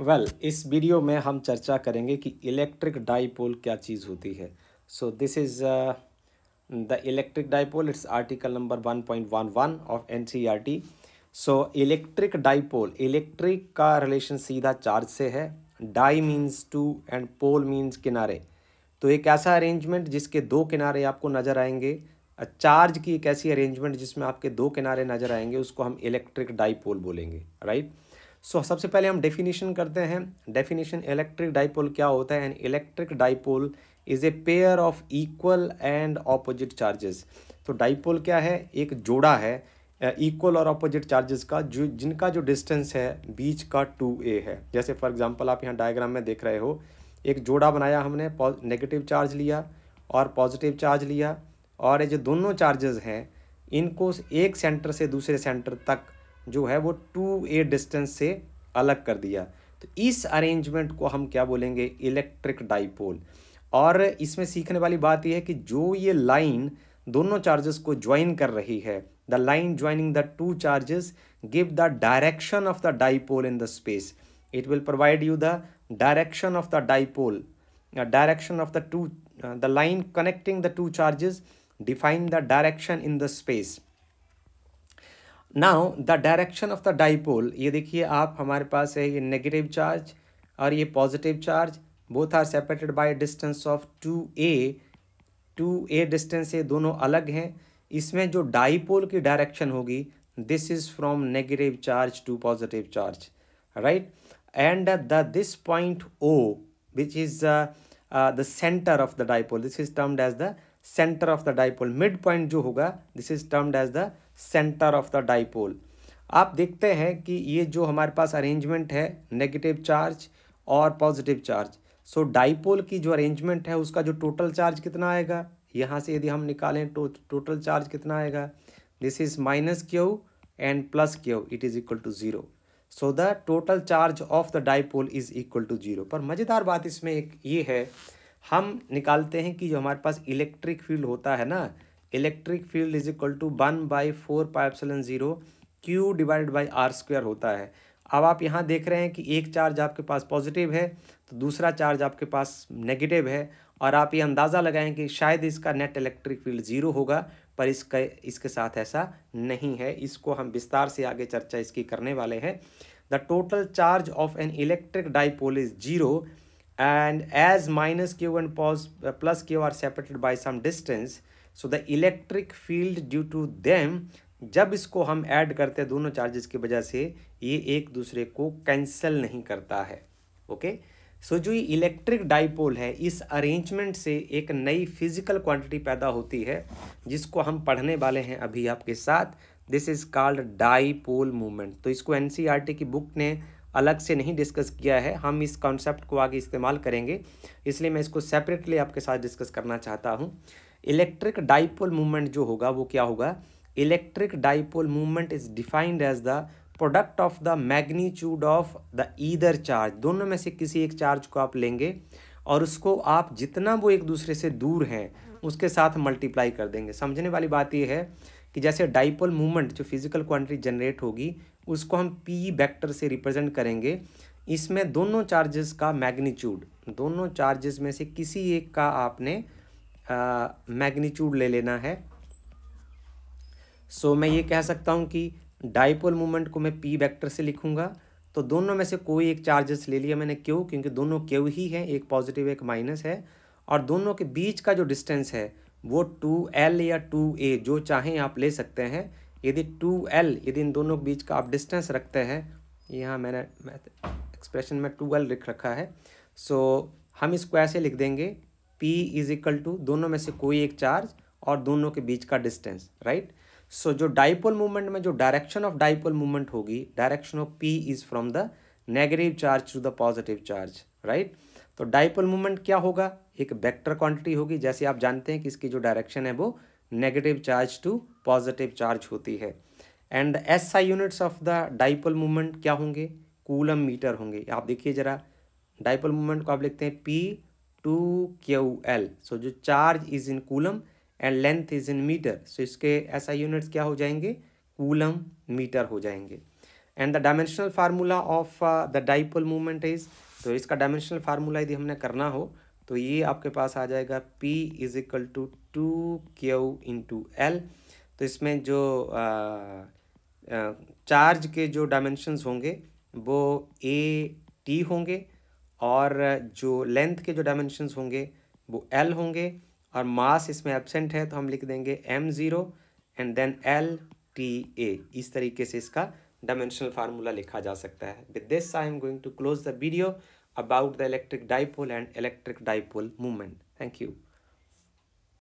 Well well, इस video में हम चर्चा करेंगे कि इलेक्ट्रिक डाईपोल क्या चीज़ होती है so this is the electric dipole it's article number one point one one of N C R T so electric dipole electric का रिलेशन सीधा चार्ज से है di means two and pole means किनारे तो एक ऐसा अरेंजमेंट जिसके दो किनारे आपको नज़र आएंगे चार्ज की एक ऐसी अरेंजमेंट जिसमें आपके दो किनारे नज़र आएंगे उसको हम इलेक्ट्रिक डाईपोल बोलेंगे राइट right? सो so, सबसे पहले हम डेफिनेशन करते हैं डेफिनेशन इलेक्ट्रिक डाइपोल क्या होता है and electric dipole is a pair of equal and opposite charges तो डाइपोल क्या है एक जोड़ा है इक्वल और ऑपोजिट चार्जेस का जो जिनका जो डिस्टेंस है बीच का टू ए है जैसे फॉर एग्जांपल आप यहाँ डायग्राम में देख रहे हो एक जोड़ा बनाया हमने नेगेटिव चार्ज लिया और पॉजिटिव चार्ज लिया और ये जो दोनों चार्जेस हैं इनको एक सेंटर से दूसरे सेंटर तक जो है वो टू ए डिस्टेंस से अलग कर दिया तो इस अरेंजमेंट को हम क्या बोलेंगे इलेक्ट्रिक डाइपोल और इसमें सीखने वाली बात यह है कि जो ये लाइन दोनों चार्जेस को ज्वाइन कर रही है the line joining the two charges give the direction of the dipole in the space it will provide you the direction of the dipole direction of the to the line connecting the two charges define the direction in the space now the direction of the dipole ये देखिए आप हमारे पास है ये negative charge और ये positive charge both are separated by distance of two a two a distance ये दोनों अलग हैं इसमें जो डाइपोल की डायरेक्शन होगी this is from negative charge to positive charge right and the this point O which is the centre of the dipole this is termed as the centre of the dipole mid point जो होगा this is termed as the centre of the dipole आप देखते हैं कि ये जो हमारे पास अरेंजमेंट है नेगेटिव चार्ज और पॉजिटिव चार्ज सो डाइपोल की जो अरेंजमेंट है उसका जो टोटल चार्ज कितना आएगा यहाँ से यदि हम निकालें तो टोटल चार्ज कितना आएगा this is minus q and plus q it is equal to zero so the total charge of the dipole is equal to zero पर मज़ेदार बात इसमें एक ये है हम निकालते हैं कि जो हमारे पास इलेक्ट्रिक फील्ड होता है ना electric field is equal to one by four pi epsilon zero q divide by r square होता है अब आप यहाँ देख रहे हैं कि एक चार्ज आपके पास पॉजिटिव है तो दूसरा चार्ज आपके पास नेगेटिव है और आप ये अंदाज़ा लगाएं कि शायद इसका नेट इलेक्ट्रिक फील्ड ज़ीरो होगा पर इसका इसके साथ ऐसा नहीं है इसको हम विस्तार से आगे चर्चा इसकी करने वाले हैं the total charge of an electric dipole is zero and as minus q and uh, plus q are separated by some distance so the electric field due to them जब इसको हम ऐड करते हैं दोनों चार्जेस की वजह से ये एक दूसरे को कैंसिल नहीं करता है ओके सो जो ये इलेक्ट्रिक डाइपोल है इस अरेंजमेंट से एक नई फिजिकल क्वांटिटी पैदा होती है जिसको हम पढ़ने वाले हैं अभी आपके साथ this is called dipole movement तो इसको एन e की बुक ने अलग से नहीं डिस्कस किया है हम इस कॉन्सेप्ट को आगे इस्तेमाल करेंगे इसलिए मैं इसको सेपरेटली आपके साथ डिस्कस करना चाहता हूँ इलेक्ट्रिक डाइपोल मूवमेंट जो होगा वो क्या होगा electric dipole movement is defined as the product of the magnitude of the either charge दोनों में से किसी एक चार्ज को आप लेंगे और उसको आप जितना वो एक दूसरे से दूर हैं उसके साथ मल्टीप्लाई कर देंगे समझने वाली बात यह है कि जैसे डाइपोल मूवमेंट जो फिजिकल क्वांटिटी जनरेट होगी उसको हम पी वेक्टर से रिप्रेजेंट करेंगे इसमें दोनों चार्जेस का मैग्नीट्यूड दोनों चार्जेस में से किसी एक का आपने मैग्नीट्यूड ले लेना है सो so, मैं ये कह सकता हूँ कि डाइपोल मूवमेंट को मैं पी वेक्टर से लिखूँगा तो दोनों में से कोई एक चार्जेस ले लिया मैंने क्यों क्योंकि दोनों क्यू ही हैं एक पॉजिटिव एक माइनस है और दोनों के बीच का जो डिस्टेंस है वो टू एल या टू ए जो चाहें आप ले सकते हैं यदि टू एल यदि इन दोनों के बीच का आप डिस्टेंस रखते हैं यहाँ मैंने एक्सप्रेशन में टू एल लिख रखा है सो so, हम इसको ऐसे लिख देंगे पी इज इक्वल टू दोनों में से कोई एक चार्ज और दोनों के बीच का डिस्टेंस राइट सो जो डाइपोल मूवमेंट में जो डायरेक्शन ऑफ डाइपोल मूवमेंट होगी direction of p is from the negative charge to the positive charge right तो डाइपोल मोमेंट क्या होगा एक वेक्टर क्वांटिटी होगी जैसे आप जानते हैं कि इसकी जो डायरेक्शन है वो negative charge to positive charge होती है and S I units of the dipole moment क्या होंगे कूलम मीटर होंगे आप देखिए ज़रा डाइपोल मोमेंट को आप लिखते हैं p two q l so जो charge is in coulomb and length is in metre so इसके एस आई यूनिट्स क्या हो जाएंगे कूलम मीटर हो जाएंगे and the dimensional formula of the dipole moment is तो इसका डायमेंशनल फार्मूला यदि हमने करना हो तो ये आपके पास आ जाएगा P is equal to two q into l तो इसमें जो आ, आ, चार्ज के जो डायमेंशंस होंगे वो ए टी होंगे और जो लेंथ के जो डायमेंशंस होंगे वो एल होंगे और मास इसमें एबसेंट है तो हम लिख देंगे M zero and then L T A इस तरीके से इसका dimensional formula लिखा जा सकता है with this I am going to close the video about the electric dipole and electric dipole movement thank you